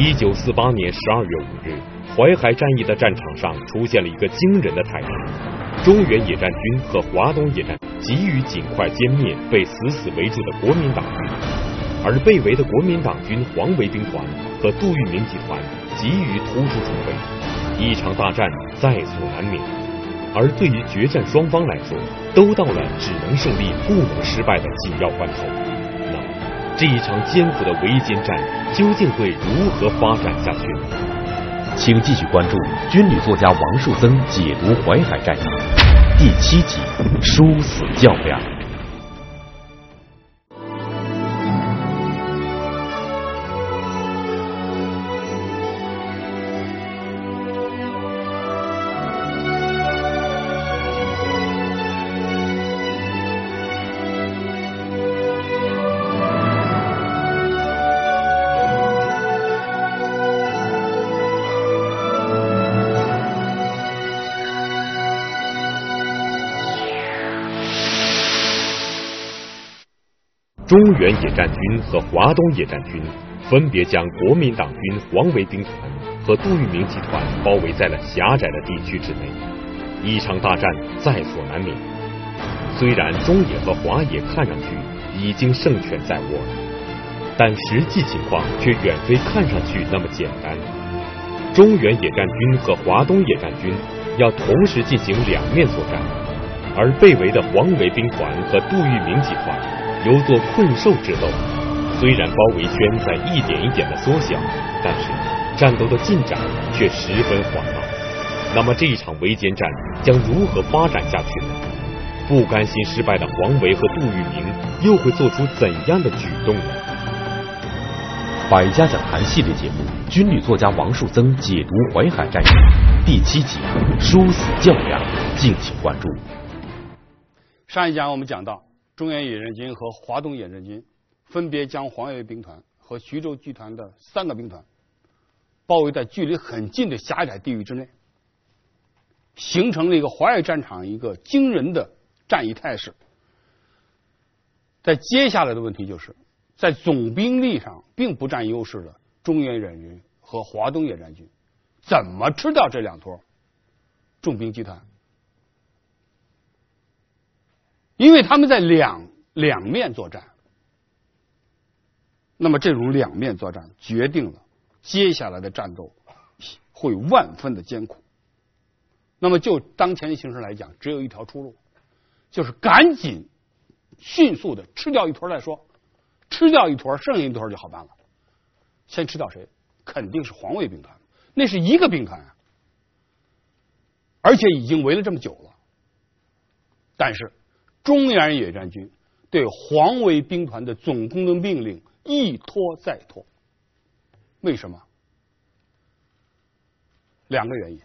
一九四八年十二月五日，淮海战役的战场上出现了一个惊人的态势：中原野战军和华东野战急于尽快歼灭被死死围住的国民党军，而被围的国民党军黄维兵团和杜聿明集团急于突出重围，一场大战在所难免。而对于决战双方来说，都到了只能胜利不能失败的紧要关头。这一场艰苦的围歼战究竟会如何发展下去？请继续关注军旅作家王树增解读淮海战役第七集《殊死较量》。中原野战军和华东野战军分别将国民党军黄维兵团和杜聿明集团包围在了狭窄的地区之内，一场大战在所难免。虽然中野和华野看上去已经胜券在握，但实际情况却远非看上去那么简单。中原野战军和华东野战军要同时进行两面作战，而被围的黄维兵团和杜聿明集团。由作困兽之斗，虽然包围圈在一点一点的缩小，但是战斗的进展却十分缓慢。那么这一场围歼战将如何发展下去呢？不甘心失败的黄维和杜聿明又会做出怎样的举动呢？百家讲坛系列节目，军旅作家王树增解读淮海战役第七集，殊死较量，敬请关注。上一讲我们讲到。中原野战军和华东野战军分别将黄叶兵团和徐州集团的三个兵团包围在距离很近的狭窄地域之内，形成了一个淮海战场一个惊人的战役态势。在接下来的问题就是，在总兵力上并不占优势的中原野战军和华东野战军，怎么吃掉这两坨重兵集团？因为他们在两两面作战，那么这种两面作战决定了接下来的战斗会万分的艰苦。那么就当前的形势来讲，只有一条出路，就是赶紧迅速的吃掉一坨再说，吃掉一坨，剩下一坨就好办了。先吃掉谁？肯定是皇卫兵团，那是一个兵团啊，而且已经围了这么久了，但是。中原野战军对黄维兵团的总攻的命令一拖再拖，为什么？两个原因。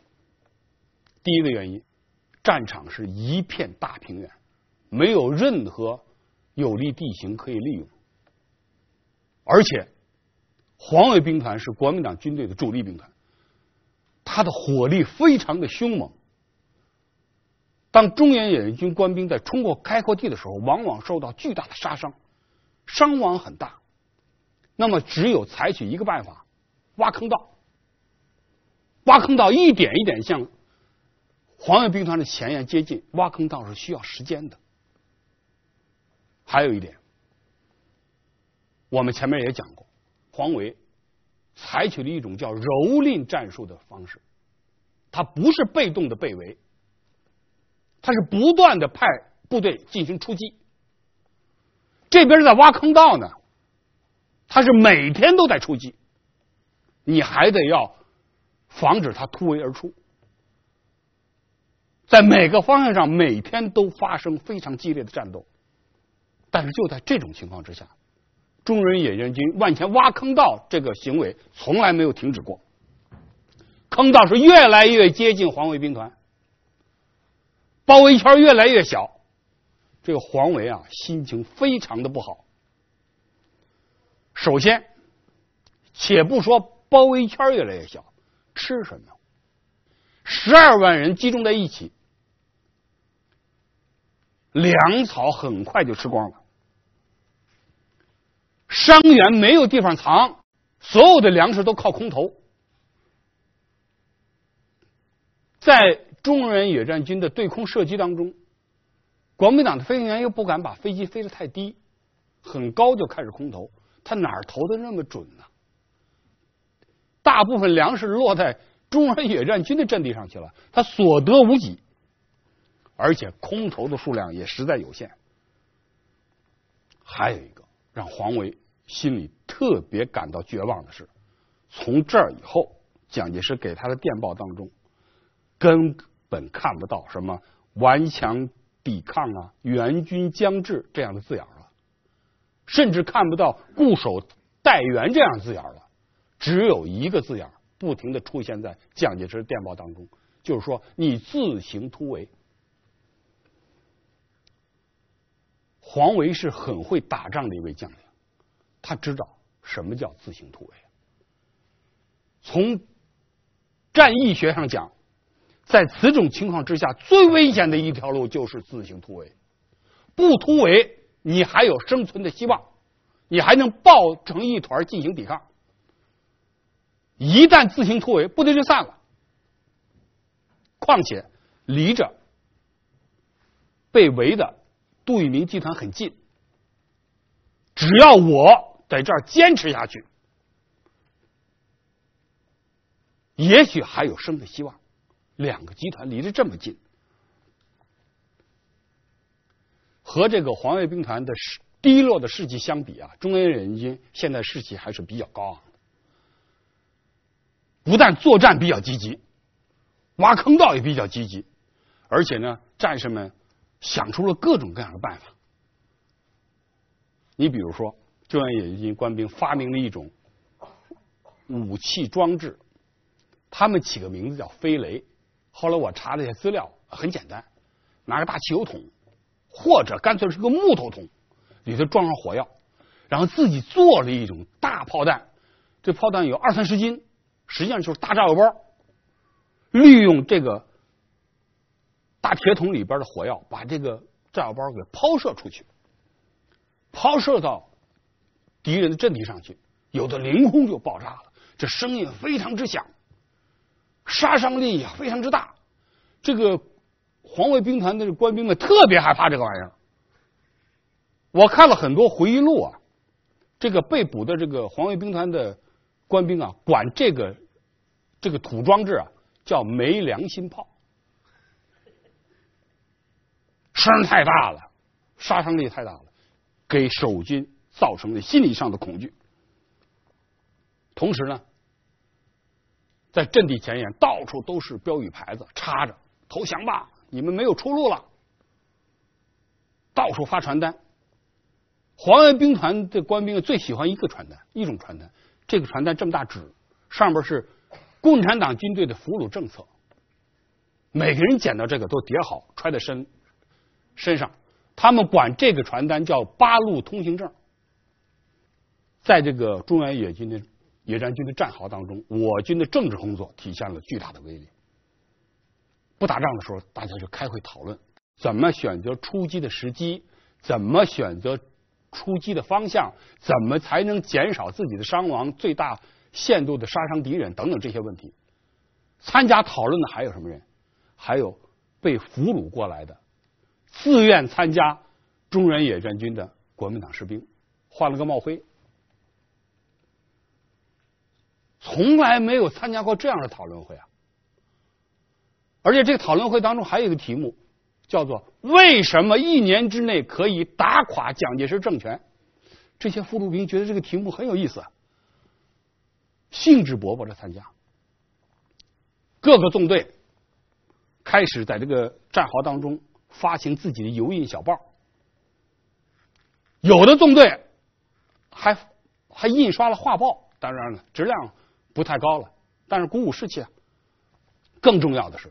第一个原因，战场是一片大平原，没有任何有利地形可以利用。而且，黄维兵团是国民党军队的主力兵团，他的火力非常的凶猛。当中原野军官兵在冲过开阔地的时候，往往受到巨大的杀伤，伤亡很大。那么，只有采取一个办法，挖坑道。挖坑道一点一点向黄叶兵团的前沿接近。挖坑道是需要时间的。还有一点，我们前面也讲过，黄维采取了一种叫“蹂躏战术”的方式，他不是被动的被围。他是不断的派部队进行出击，这边在挖坑道呢，他是每天都在出击，你还得要防止他突围而出，在每个方向上每天都发生非常激烈的战斗，但是就在这种情况之下，中人野战军万千挖坑道这个行为从来没有停止过，坑道是越来越接近皇卫兵团。包围圈越来越小，这个黄维啊心情非常的不好。首先，且不说包围圈越来越小，吃什么？十二万人集中在一起，粮草很快就吃光了。伤员没有地方藏，所有的粮食都靠空投，在。中国人野战军的对空射击当中，国民党的飞行员又不敢把飞机飞得太低，很高就开始空投，他哪儿投的那么准呢？大部分粮食落在中国人野战军的阵地上去了，他所得无几，而且空投的数量也实在有限。还有一个让黄维心里特别感到绝望的是，从这儿以后，蒋介石给他的电报当中，跟本看不到什么顽强抵抗啊，援军将至这样的字眼了，甚至看不到固守待援这样字眼了，只有一个字眼不停的出现在蒋介石电报当中，就是说你自行突围。黄维是很会打仗的一位将领，他知道什么叫自行突围。从战役学上讲。在此种情况之下，最危险的一条路就是自行突围。不突围，你还有生存的希望，你还能抱成一团进行抵抗。一旦自行突围，部队就散了。况且离着被围的杜聿明集团很近，只要我在这儿坚持下去，也许还有生的希望。两个集团离得这么近，和这个黄卫兵团的低落的士气相比啊，中央野战军现在士气还是比较高昂不但作战比较积极，挖坑道也比较积极，而且呢，战士们想出了各种各样的办法。你比如说，中央野营军官兵发明了一种武器装置，他们起个名字叫飞雷。后来我查了一些资料，很简单，拿个大汽油桶，或者干脆是个木头桶，里头装上火药，然后自己做了一种大炮弹，这炮弹有二三十斤，实际上就是大炸药包，利用这个大铁桶里边的火药，把这个炸药包给抛射出去，抛射到敌人的阵地上去，有的凌空就爆炸了，这声音非常之响。杀伤力呀非常之大，这个皇卫兵团的官兵们特别害怕这个玩意儿。我看了很多回忆录啊，这个被捕的这个皇卫兵团的官兵啊，管这个这个土装置啊叫“没良心炮”，声太大了，杀伤力太大了，给守军造成了心理上的恐惧。同时呢。在阵地前沿，到处都是标语牌子，插着“投降吧，你们没有出路了”。到处发传单。黄安兵团的官兵最喜欢一个传单，一种传单。这个传单这么大，纸上边是共产党军队的俘虏政策。每个人捡到这个都叠好，揣在身身上。他们管这个传单叫八路通行证。在这个中原野军的。野战军的战壕当中，我军的政治工作体现了巨大的威力。不打仗的时候，大家就开会讨论怎么选择出击的时机，怎么选择出击的方向，怎么才能减少自己的伤亡，最大限度的杀伤敌人等等这些问题。参加讨论的还有什么人？还有被俘虏过来的、自愿参加中原野战军的国民党士兵，换了个帽徽。从来没有参加过这样的讨论会啊！而且这个讨论会当中还有一个题目，叫做“为什么一年之内可以打垮蒋介石政权？”这些俘虏兵觉得这个题目很有意思，兴致勃勃的参加。各个纵队开始在这个战壕当中发行自己的油印小报，有的纵队还还印刷了画报，当然了，质量。不太高了，但是鼓舞士气啊。更重要的是，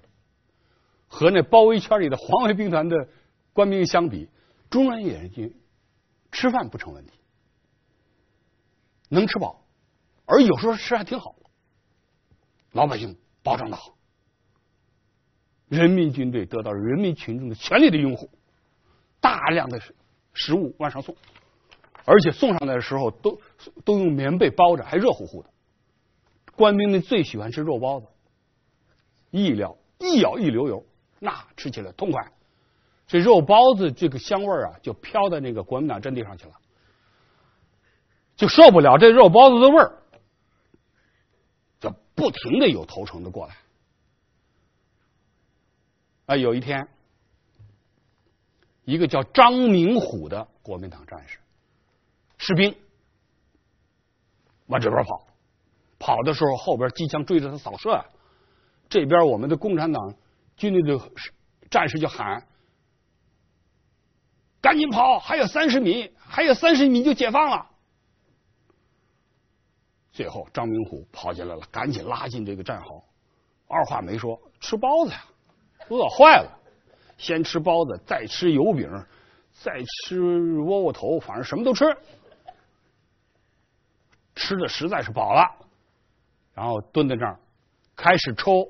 和那包围圈里的皇维兵团的官兵相比，中原野军吃饭不成问题，能吃饱，而有时候吃还挺好。老百姓保障的好，人民军队得到人民群众的全力的拥护，大量的食物往上送，而且送上来的时候都都用棉被包着，还热乎乎的。官兵们最喜欢吃肉包子，一撩一咬一流油，那吃起来痛快。这肉包子这个香味啊，就飘到那个国民党阵地上去了，就受不了这肉包子的味儿，就不停的有投诚的过来。啊，有一天，一个叫张明虎的国民党战士士兵，往这边跑。跑的时候，后边机枪追着他扫射。这边我们的共产党军队的战士就喊：“赶紧跑，还有三十米，还有三十米就解放了。”最后，张明虎跑进来了，赶紧拉进这个战壕。二话没说，吃包子呀，饿坏了，先吃包子，再吃油饼，再吃窝窝头，反正什么都吃，吃的实在是饱了。然后蹲在那儿，开始抽。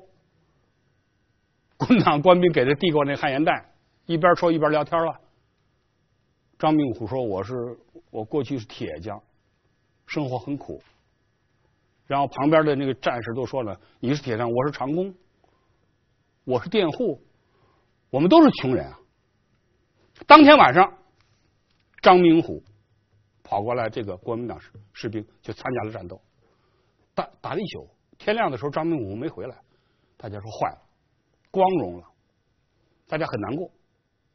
国 民党官兵给他递过那旱烟袋，一边抽一边聊天了。张明虎说：“我是我过去是铁匠，生活很苦。”然后旁边的那个战士都说了：“你是铁匠，我是长工，我是佃户，我们都是穷人啊。”当天晚上，张明虎跑过来，这个国民党士士兵就参加了战斗。打打了一宿，天亮的时候张明虎没回来，大家说坏了，光荣了，大家很难过。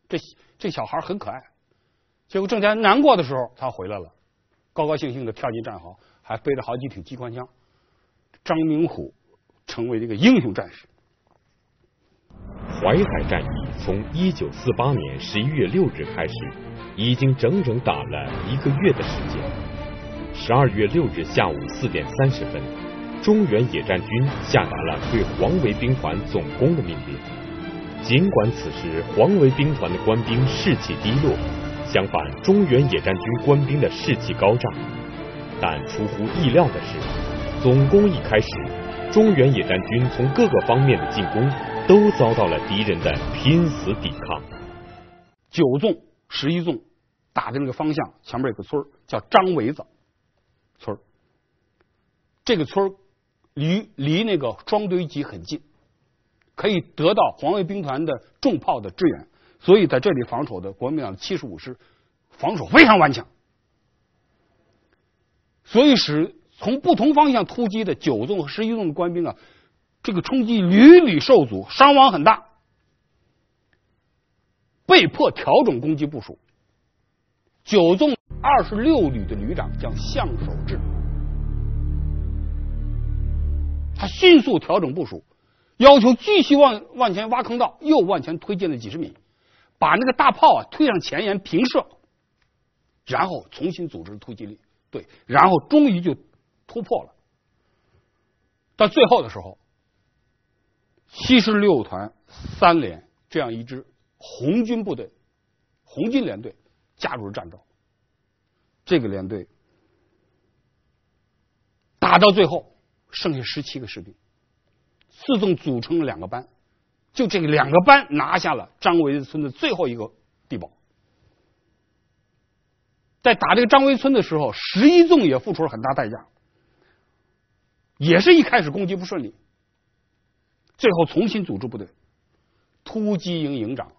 这这小孩很可爱，结果正在难过的时候，他回来了，高高兴兴的跳进战壕，还背了好几挺机关枪。张明虎成为了一个英雄战士。淮海战役从一九四八年十一月六日开始，已经整整打了一个月的时间。十二月六日下午四点三十分，中原野战军下达了对黄维兵团总攻的命令。尽管此时黄维兵团的官兵士气低落，相反，中原野战军官兵的士气高涨。但出乎意料的是，总攻一开始，中原野战军从各个方面的进攻都遭到了敌人的拼死抵抗。九纵、十一纵打的那个方向，前面有个村叫张围子。村这个村离离那个双堆集很近，可以得到黄卫兵团的重炮的支援，所以在这里防守的国民党七十五师防守非常顽强，所以使从不同方向突击的九纵和十一纵的官兵啊，这个冲击屡屡受阻，伤亡很大，被迫调整攻击部署，九纵。二十六旅的旅长叫向守志，他迅速调整部署，要求继续往往前挖坑道，又往前推进了几十米，把那个大炮啊推上前沿平射，然后重新组织突击力，对，然后终于就突破了。到最后的时候，七十六团三连这样一支红军部队、红军连队加入了战斗。这个连队打到最后剩下十七个士兵，四纵组成了两个班，就这两个班拿下了张维村的最后一个地堡。在打这个张维村的时候，十一纵也付出了很大代价，也是一开始攻击不顺利，最后重新组织部队，突击营营长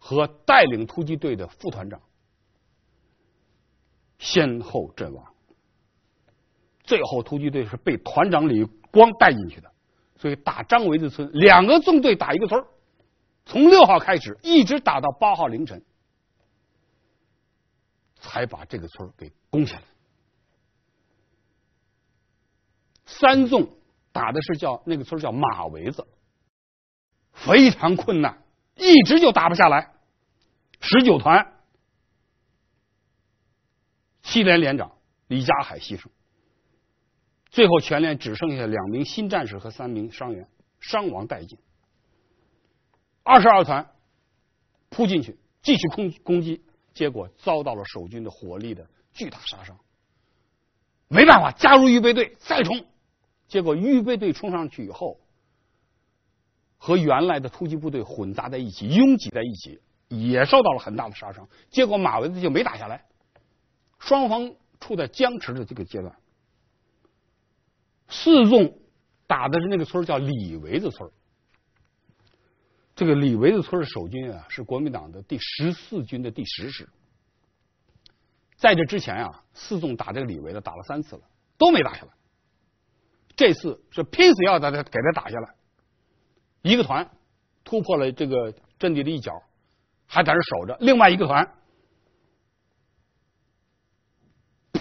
和带领突击队的副团长。先后阵亡，最后突击队是被团长李光带进去的，所以打张围子村，两个纵队打一个村从六号开始，一直打到八号凌晨，才把这个村给攻下来。三纵打的是叫那个村叫马围子，非常困难，一直就打不下来。十九团。七连连长李家海牺牲，最后全连只剩下两名新战士和三名伤员，伤亡殆尽。二十二团扑进去继续攻攻击，结果遭到了守军的火力的巨大杀伤。没办法，加入预备队再冲，结果预备队冲上去以后，和原来的突击部队混杂在一起，拥挤在一起，也受到了很大的杀伤。结果马文子就没打下来。双方处在僵持的这个阶段。四纵打的是那个村叫李围子村这个李围子村守军啊，是国民党的第十四军的第十师。在这之前啊，四纵打这个李围子打了三次了，都没打下来。这次是拼死要打他给他打下来。一个团突破了这个阵地的一角，还在那守着；另外一个团。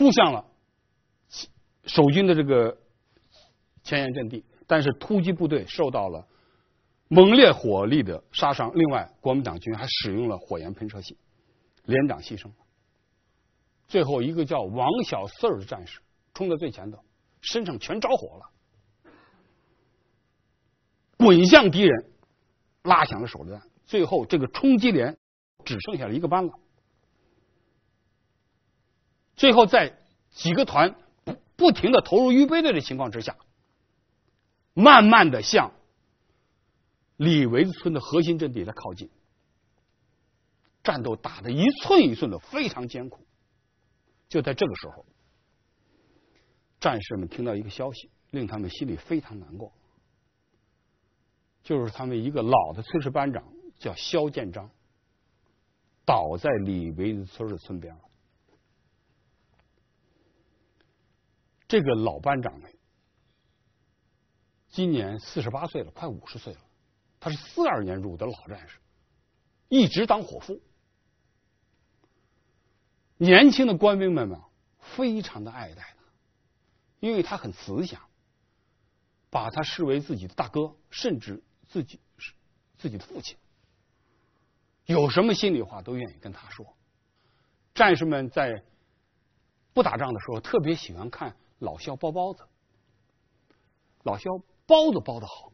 扑向了守军的这个前沿阵地，但是突击部队受到了猛烈火力的杀伤。另外，国民党军还使用了火焰喷射器，连长牺牲。最后一个叫王小四儿的战士冲在最前头，身上全着火了，滚向敌人，拉响了手榴弹。最后，这个冲击连只剩下了一个班了。最后，在几个团不不停的投入预备队的情况之下，慢慢的向李维子村的核心阵地在靠近，战斗打的一寸一寸的非常艰苦。就在这个时候，战士们听到一个消息，令他们心里非常难过，就是他们一个老的炊事班长叫肖建章，倒在李维子村的村边了。这个老班长呢，今年四十八岁了，快五十岁了。他是四二年入伍的老战士，一直当伙夫。年轻的官兵们呢，非常的爱戴他，因为他很慈祥，把他视为自己的大哥，甚至自己是自己的父亲。有什么心里话都愿意跟他说。战士们在不打仗的时候，特别喜欢看。老肖包包子，老肖包子包的好，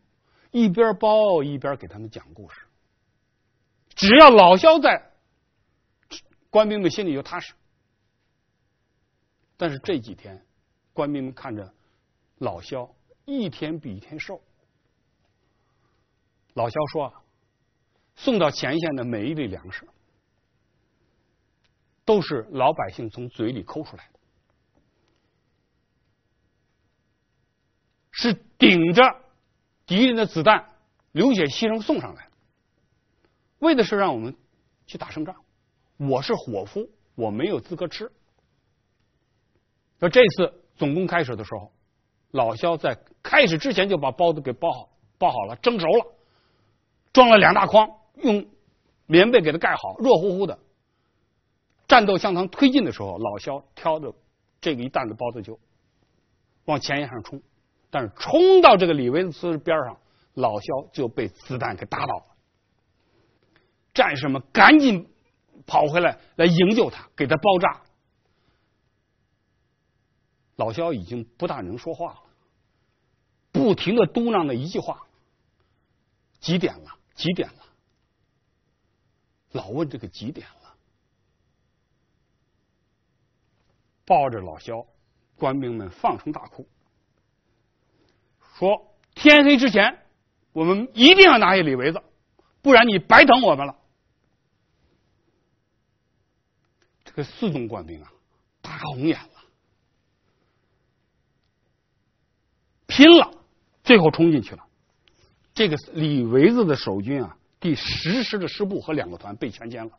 一边包一边给他们讲故事。只要老肖在，官兵们心里就踏实。但是这几天，官兵们看着老肖一天比一天瘦。老肖说：“送到前线的每一粒粮食，都是老百姓从嘴里抠出来的。”是顶着敌人的子弹流血牺牲送上来为的是让我们去打胜仗。我是伙夫，我没有资格吃。那这次总攻开始的时候，老肖在开始之前就把包子给包好，包好了，蒸熟了，装了两大筐，用棉被给它盖好，热乎乎的。战斗向他推进的时候，老肖挑着这个一担子包子就往前沿上冲。但是冲到这个李维斯边上，老肖就被子弹给打倒了。战士们赶紧跑回来来营救他，给他包扎。老肖已经不大能说话了，不停的嘟囔着一句话：“几点了？几点了？”老问这个几点了。抱着老肖，官兵们放声大哭。说天黑之前，我们一定要拿下李维子，不然你白等我们了。这个四纵官兵啊，大红眼了，拼了，最后冲进去了。这个李维子的守军啊，第十师的师部和两个团被全歼了。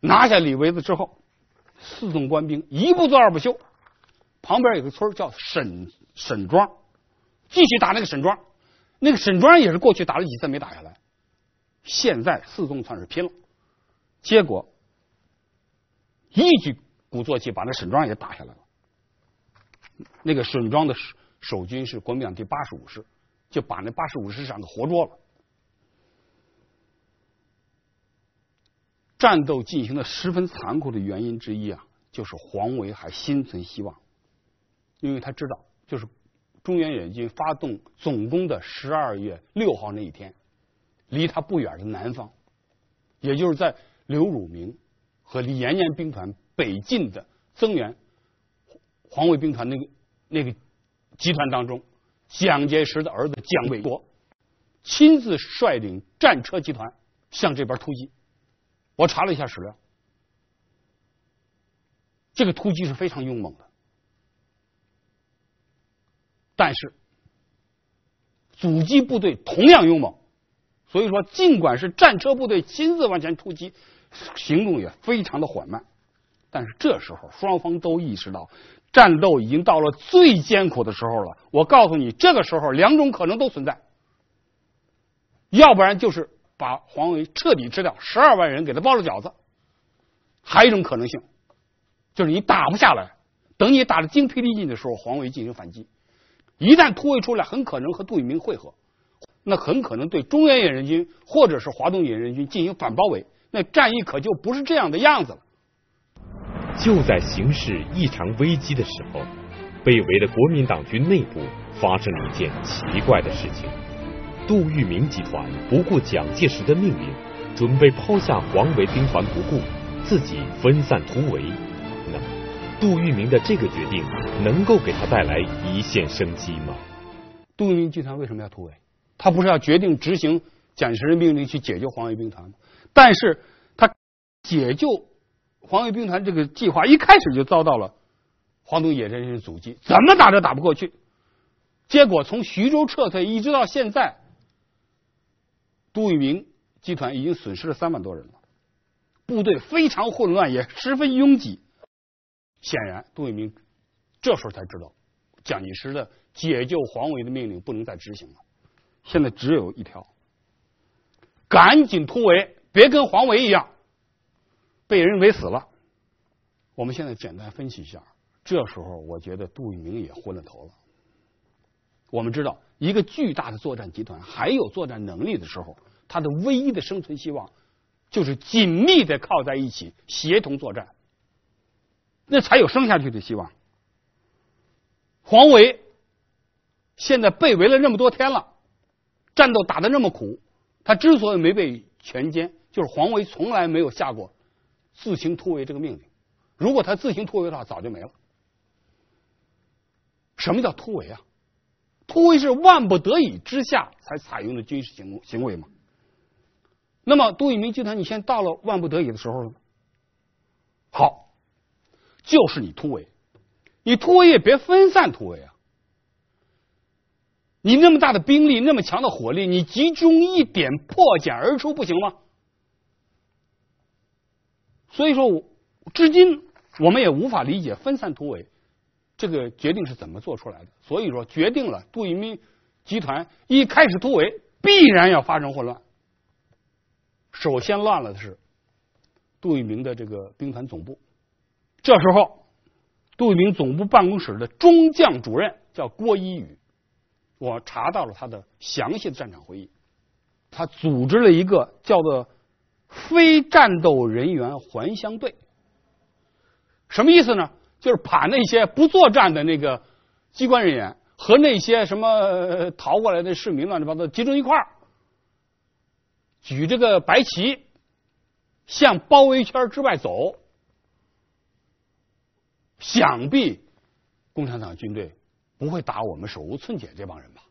拿下李维子之后，四纵官兵一不做二不休。旁边有个村叫沈沈庄。继续打那个沈庄，那个沈庄也是过去打了几次没打下来，现在四纵算是拼了，结果一举鼓作气把那沈庄也打下来了。那个沈庄的守守军是国民党第八十五师，就把那八十五师长给活捉了。战斗进行的十分残酷的原因之一啊，就是黄维还心存希望，因为他知道就是。中原野军发动总攻的十二月六号那一天，离他不远的南方，也就是在刘汝明和李延年兵团北进的增援黄卫兵团那个那个集团当中，蒋介石的儿子蒋纬国亲自率领战车集团向这边突击。我查了一下史料，这个突击是非常勇猛的。但是，阻击部队同样勇猛，所以说，尽管是战车部队亲自往前突击，行动也非常的缓慢。但是这时候，双方都意识到战斗已经到了最艰苦的时候了。我告诉你，这个时候两种可能都存在：要不然就是把黄维彻底吃掉，十二万人给他包了饺子；还有一种可能性，就是你打不下来，等你打的精疲力尽的时候，黄维进行反击。一旦突围出来，很可能和杜聿明会合，那很可能对中原野人军或者是华东野人军进行反包围，那战役可就不是这样的样子了。就在形势异常危机的时候，被围的国民党军内部发生了一件奇怪的事情：杜聿明集团不顾蒋介石的命令，准备抛下黄维兵团不顾自己分散突围。杜聿明的这个决定能够给他带来一线生机吗？杜聿明集团为什么要突围？他不是要决定执行蒋介石命令去解救黄维兵团吗？但是他解救黄维兵团这个计划一开始就遭到了黄东野战军的阻击，怎么打都打不过去。结果从徐州撤退一直到现在，杜聿明集团已经损失了三万多人了，部队非常混乱，也十分拥挤。显然，杜聿明这时候才知道，蒋介石的解救黄维的命令不能再执行了。现在只有一条：赶紧突围，别跟黄维一样被人围死了。我们现在简单分析一下，这时候我觉得杜聿明也昏了头了。我们知道，一个巨大的作战集团还有作战能力的时候，他的唯一的生存希望就是紧密的靠在一起，协同作战。那才有生下去的希望。黄维现在被围了那么多天了，战斗打得那么苦，他之所以没被全歼，就是黄维从来没有下过自行突围这个命令。如果他自行突围的话，早就没了。什么叫突围啊？突围是万不得已之下才采用的军事行行为嘛？那么杜聿明集团，你现在到了万不得已的时候了吗？好。就是你突围，你突围也别分散突围啊！你那么大的兵力，那么强的火力，你集中一点破茧而出不行吗？所以说，至今我们也无法理解分散突围这个决定是怎么做出来的。所以说，决定了杜聿明集团一开始突围必然要发生混乱。首先乱了的是杜聿明的这个兵团总部。这时候，杜聿明总部办公室的中将主任叫郭一宇，我查到了他的详细的战场回忆。他组织了一个叫做“非战斗人员还乡队”，什么意思呢？就是把那些不作战的那个机关人员和那些什么逃过来的市民乱七八糟集中一块儿，举这个白旗向包围圈之外走。想必共产党军队不会打我们手无寸铁这帮人吧？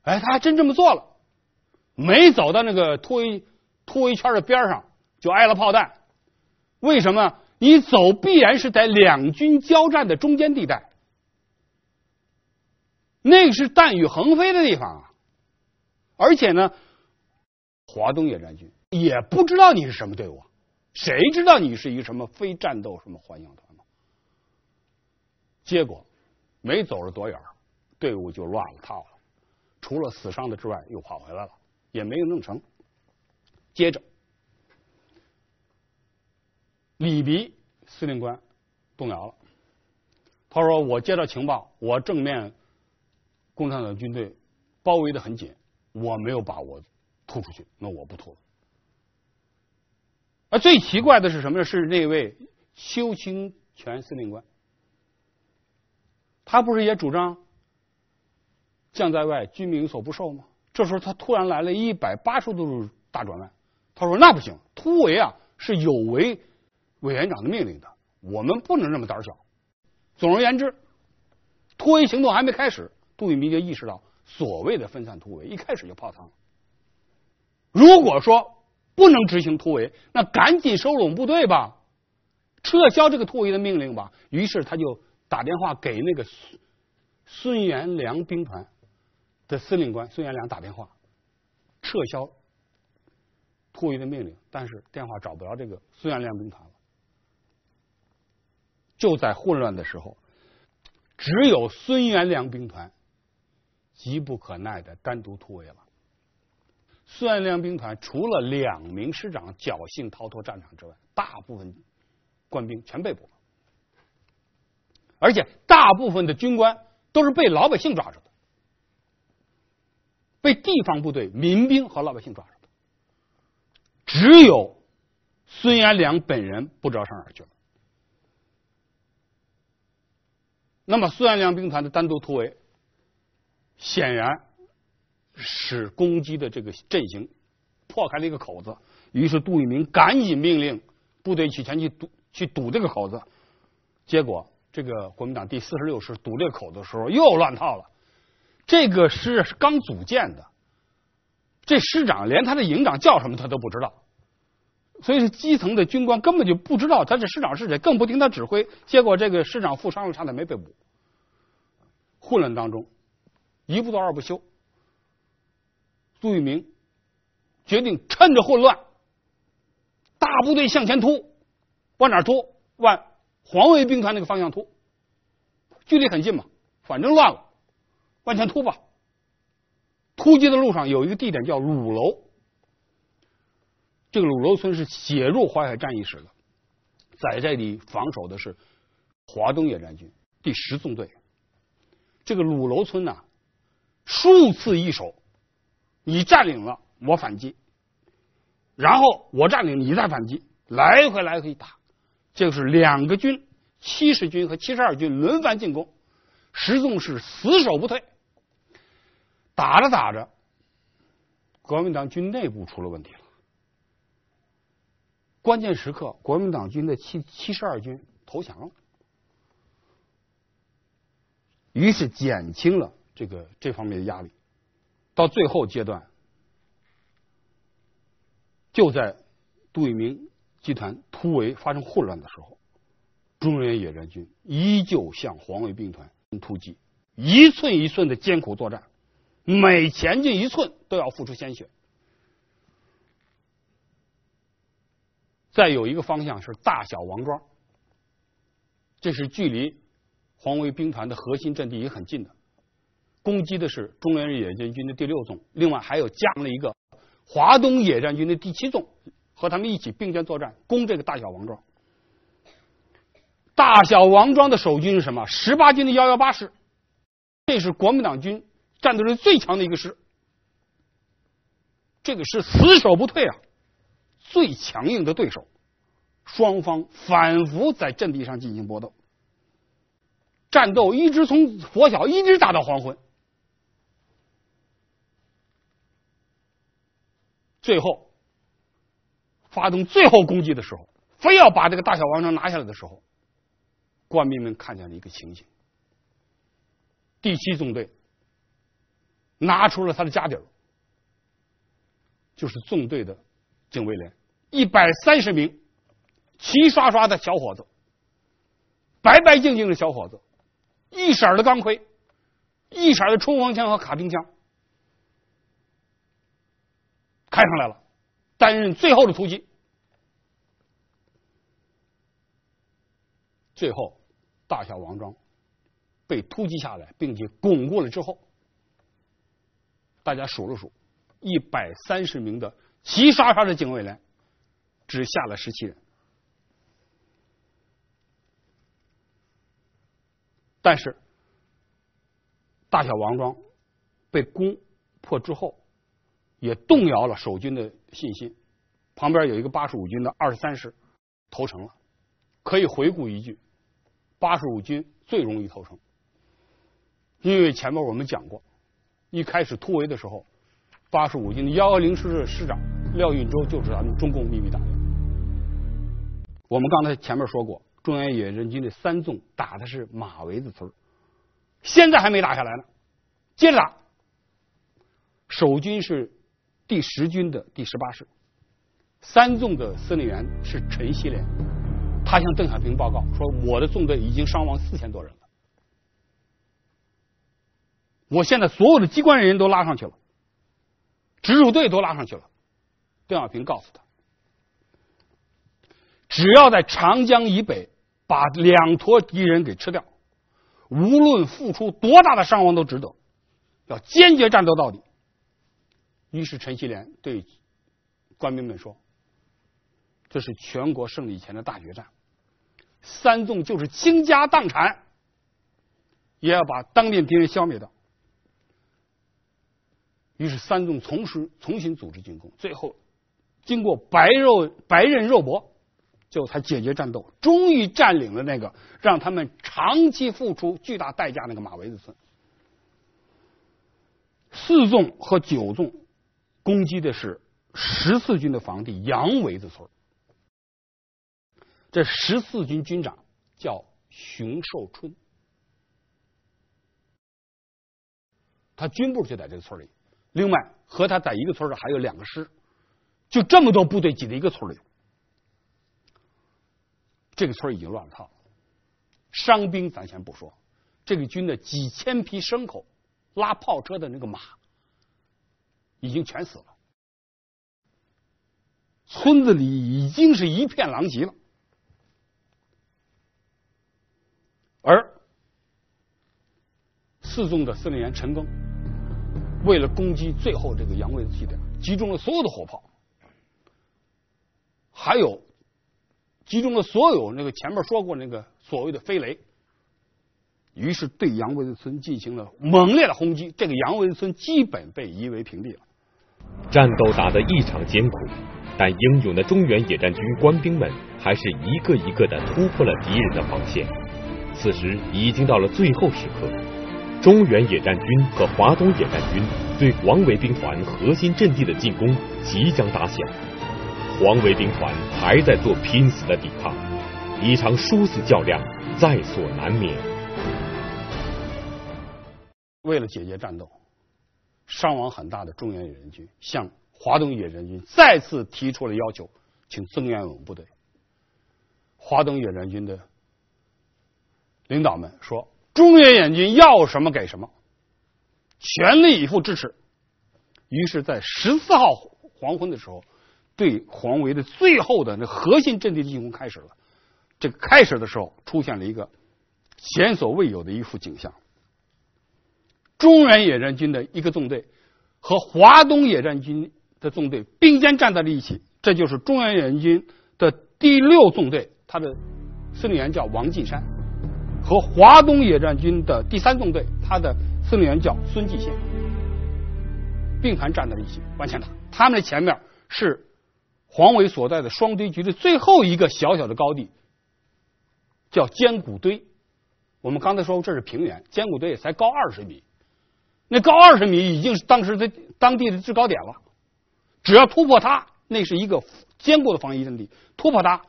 哎，他还真这么做了，没走到那个突围突围圈的边上就挨了炮弹。为什么？你走必然是在两军交战的中间地带，那个是弹雨横飞的地方啊！而且呢，华东野战军也不知道你是什么队伍，谁知道你是一个什么非战斗什么环境的？结果没走了多远，队伍就乱了套了。除了死伤的之外，又跑回来了，也没有弄成。接着，李鼻司令官动摇了，他说：“我接到情报，我正面共产党军队包围的很紧，我没有把握突出去，那我不突了。”而最奇怪的是什么呢？是那位修清泉司令官。他不是也主张将在外，军民所不受吗？这时候他突然来了一百八十度大转弯，他说：“那不行，突围啊是有违委员长的命令的，我们不能这么胆小。”总而言之，突围行动还没开始，杜聿明就意识到，所谓的分散突围一开始就泡汤了。如果说不能执行突围，那赶紧收拢部队吧，撤销这个突围的命令吧。于是他就。打电话给那个孙孙元良兵团的司令官孙元良打电话，撤销突围的命令，但是电话找不着这个孙元良兵团了。就在混乱的时候，只有孙元良兵团急不可耐的单独突围了。孙元良兵团除了两名师长侥幸逃脱战场之外，大部分官兵全被捕。而且大部分的军官都是被老百姓抓住的，被地方部队、民兵和老百姓抓住的。只有孙元良本人不知道上哪儿去了。那么孙元良兵团的单独突围，显然使攻击的这个阵型破开了一个口子。于是杜聿明赶紧命令部队去前去堵去堵这个口子，结果。这个国民党第四十六师堵这口的时候又乱套了，这个师是刚组建的，这师长连他的营长叫什么他都不知道，所以是基层的军官根本就不知道他这师长是谁，更不听他指挥。结果这个师长负伤了，差点没被捕。混乱当中，一不做二不休，杜聿明决定趁着混乱，大部队向前突，往哪突？往黄维兵团那个方向突，距离很近嘛，反正乱了，往前突吧。突击的路上有一个地点叫鲁楼，这个鲁楼村是写入淮海战役史的，在这里防守的是华东野战军第十纵队。这个鲁楼村呢，数次易手，你占领了我反击，然后我占领你再反击，来回来回打。就是两个军，七十军和七十二军轮番进攻，石纵是死守不退。打着打着，国民党军内部出了问题了。关键时刻，国民党军的七七十二军投降了，于是减轻了这个这方面的压力。到最后阶段，就在杜聿明。集团突围发生混乱的时候，中原野战军依旧向黄维兵团突击，一寸一寸的艰苦作战，每前进一寸都要付出鲜血。再有一个方向是大小王庄，这是距离黄维兵团的核心阵地也很近的，攻击的是中原野战军的第六纵，另外还有加了一个华东野战军的第七纵。和他们一起并肩作战，攻这个大小王庄。大小王庄的守军是什么？十八军的幺幺八师，这是国民党军战斗力最强的一个师。这个师死守不退啊，最强硬的对手。双方反复在阵地上进行搏斗，战斗一直从拂晓一直打到黄昏，最后。发动最后攻击的时候，非要把这个大小王城拿下来的时候，官兵们看见了一个情形：第七纵队拿出了他的家底儿，就是纵队的警卫连，一百三十名齐刷刷的小伙子，白白净净的小伙子，一色的钢盔，一色的冲锋枪和卡宾枪，开上来了。担任最后的突击，最后大小王庄被突击下来，并且巩固了之后，大家数了数，一百三十名的齐刷刷的警卫连，只下了十七人。但是大小王庄被攻破之后。也动摇了守军的信心。旁边有一个八十五军的二十三师投城了。可以回顾一句：八十五军最容易投城，因为前面我们讲过，一开始突围的时候，八十五军的幺幺零师的师长廖运周就是咱们中共秘密党员。我们刚才前面说过，中原野战军的三纵打的是马围子村，现在还没打下来呢，接着打。守军是。第十军的第十八师，三纵的司令员是陈锡联，他向邓小平报告说：“我的纵队已经伤亡四千多人了，我现在所有的机关人员都拉上去了，直属队都拉上去了。”邓小平告诉他：“只要在长江以北把两坨敌人给吃掉，无论付出多大的伤亡都值得，要坚决战斗到底。”于是，陈锡联对官兵们说：“这是全国胜利前的大决战，三纵就是倾家荡产，也要把当面敌人消灭掉。”于是，三纵重拾重新组织进攻，最后经过白肉白刃肉搏，就才解决战斗，终于占领了那个让他们长期付出巨大代价那个马围子村。四纵和九纵。攻击的是十四军的防地杨围子村，这十四军军长叫熊寿春，他军部就在这个村里。另外，和他在一个村的还有两个师，就这么多部队挤在一个村里，这个村已经乱了套了。伤兵咱先不说，这个军的几千匹牲口拉炮车的那个马。已经全死了，村子里已经是一片狼藉了，而四纵的司令员陈赓为了攻击最后这个杨伟的据点，集中了所有的火炮，还有集中了所有那个前面说过那个所谓的飞雷，于是对杨文村进行了猛烈的轰击，这个杨文村基本被夷为平地了。战斗打得异常艰苦，但英勇的中原野战军官兵们还是一个一个的突破了敌人的防线。此时已经到了最后时刻，中原野战军和华东野战军对黄维兵团核心阵地的进攻即将打响，黄维兵团还在做拼死的抵抗，一场殊死较量在所难免。为了解决战斗。伤亡很大的中原野战军向华东野战军再次提出了要求，请增援我们部队。华东野战军的领导们说：“中原野战军要什么给什么，全力以赴支持。”于是，在十四号黄昏的时候，对黄维的最后的那核心阵地进攻开始了。这个开始的时候，出现了一个前所未有的一幅景象。中原野战军的一个纵队和华东野战军的纵队并肩站在了一起，这就是中原野战军的第六纵队，他的司令员叫王进山，和华东野战军的第三纵队，他的司令员叫孙继先，并排站在了一起，往前打。他们的前面是黄维所在的双堆局的最后一个小小的高地，叫坚谷堆。我们刚才说这是平原，坚谷堆也才高二十米。那高二十米已经是当时的当地的制高点了，只要突破它，那是一个坚固的防御阵地。突破它，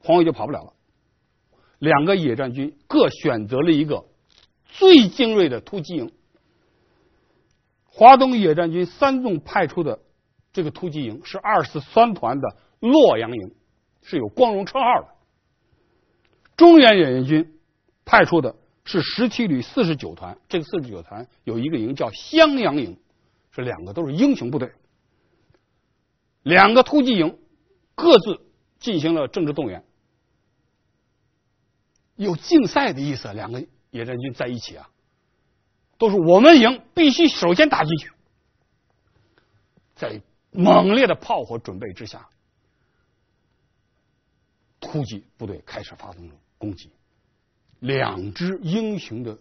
黄维就跑不了了。两个野战军各选择了一个最精锐的突击营。华东野战军三纵派出的这个突击营是二四三团的洛阳营，是有光荣称号的。中原野战军派出的。是十七旅四十九团，这个四十九团有一个营叫襄阳营，是两个都是英雄部队，两个突击营各自进行了政治动员，有竞赛的意思，两个野战军在一起啊，都是我们营必须首先打进去，在猛烈的炮火准备之下，突击部队开始发动了攻击。两支英雄的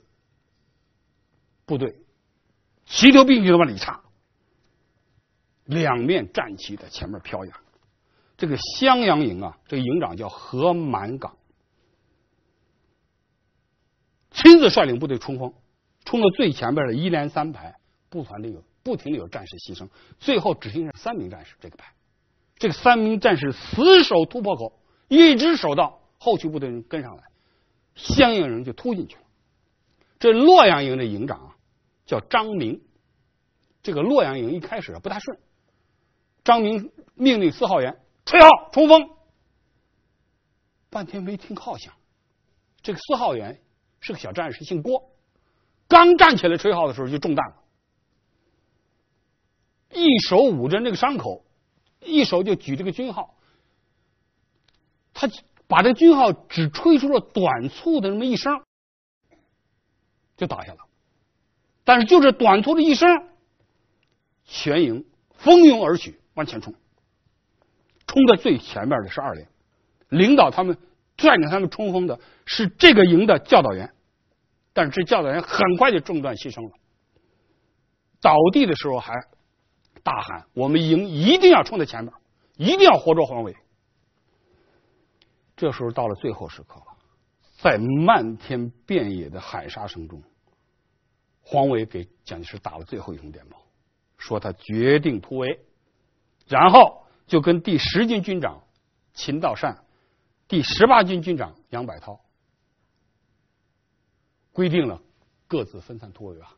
部队齐头并进的往里插，两面战旗在前面飘扬。这个襄阳营啊，这个营长叫何满岗，亲自率领部队冲锋，冲到最前边的一连三排，不团的有，不停的有战士牺牲，最后只剩下三名战士。这个排，这个三名战士死守突破口，一直守到后续部队人跟上来。湘阳人就突进去了，这洛阳营的营长叫张明，这个洛阳营一开始不大顺，张明命令四号员吹号冲锋，半天没听号响，这个四号员是个小战士，姓郭，刚站起来吹号的时候就中弹了，一手捂着那个伤口，一手就举这个军号，他。把这军号只吹出了短促的那么一声，就倒下了。但是就是短促的一声，全营蜂拥而起，往前冲。冲在最前面的是二连，领导他们、拽领他们冲锋的是这个营的教导员，但是这教导员很快就中断牺牲了。倒地的时候还大喊：“我们营一定要冲在前面，一定要活捉黄维。”这时候到了最后时刻了，在漫天遍野的喊杀声中，黄维给蒋介石打了最后一通电报，说他决定突围，然后就跟第十军军长秦道善、第十八军军长杨百涛规定了各自分散突围吧。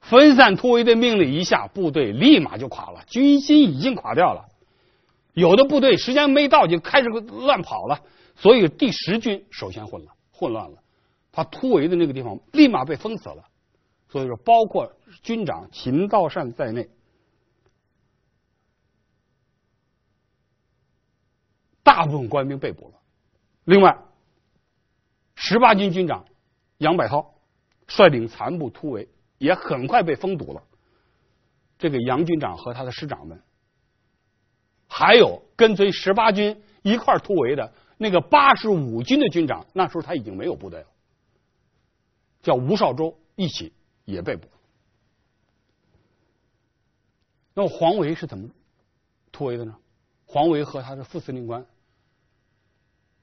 分散突围的命令一下，部队立马就垮了，军心已经垮掉了。有的部队时间没到就开始乱跑了，所以第十军首先混乱，混乱了，他突围的那个地方立马被封死了，所以说包括军长秦道善在内，大部分官兵被捕了。另外，十八军军长杨百涛率领残部突围，也很快被封堵了。这个杨军长和他的师长们。还有跟随十八军一块突围的那个八十五军的军长，那时候他已经没有部队了，叫吴少洲一起也被捕。那么黄维是怎么突围的呢？黄维和他的副司令官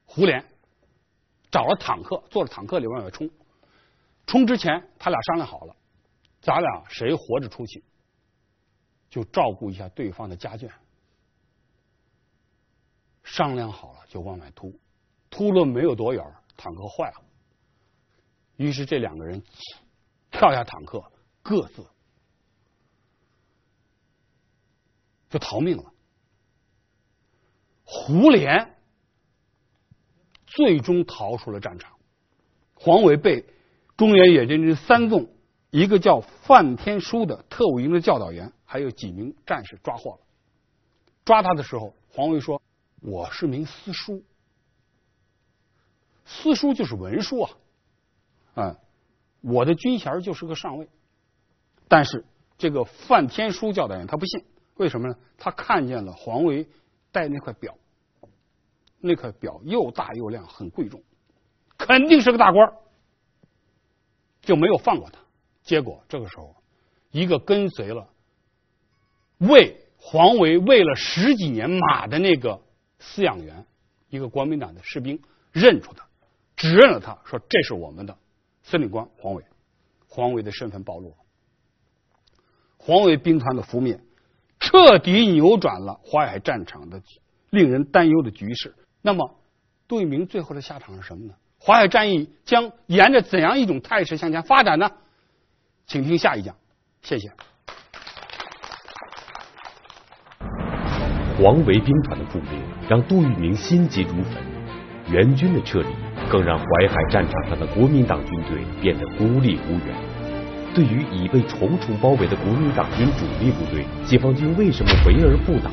胡连找了坦克，坐着坦克里往外冲。冲之前他俩商量好了，咱俩谁活着出去，就照顾一下对方的家眷。商量好了就往外突，突了没有多远，坦克坏了。于是这两个人跳下坦克，各自就逃命了。胡连最终逃出了战场，黄伟被中原野战军三纵一个叫范天书的特务营的教导员还有几名战士抓获了。抓他的时候，黄伟说。我是名私书，私书就是文书啊，嗯，我的军衔就是个上尉，但是这个范天书教导员他不信，为什么呢？他看见了黄维戴那块表，那块表又大又亮，很贵重，肯定是个大官儿，就没有放过他。结果这个时候，一个跟随了，为黄维喂了十几年马的那个。饲养员，一个国民党的士兵认出他，指认了他，说：“这是我们的司令官黄维。”黄维的身份暴露了，黄维兵团的覆灭彻底扭转了淮海战场的令人担忧的局势。那么，杜聿明最后的下场是什么呢？淮海战役将沿着怎样一种态势向前发展呢？请听下一讲。谢谢。黄维兵团的覆灭让杜聿明心急如焚，援军的撤离更让淮海战场上的国民党军队变得孤立无援。对于已被重重包围的国民党军主力部队，解放军为什么围而不打？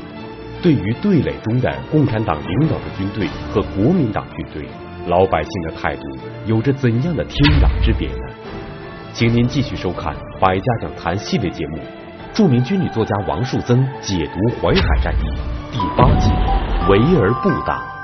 对于对垒中的共产党领导的军队和国民党军队，老百姓的态度有着怎样的天壤之别呢？请您继续收看《百家讲坛》系列节目，著名军旅作家王树增解读淮海战役。第八计，围而不打。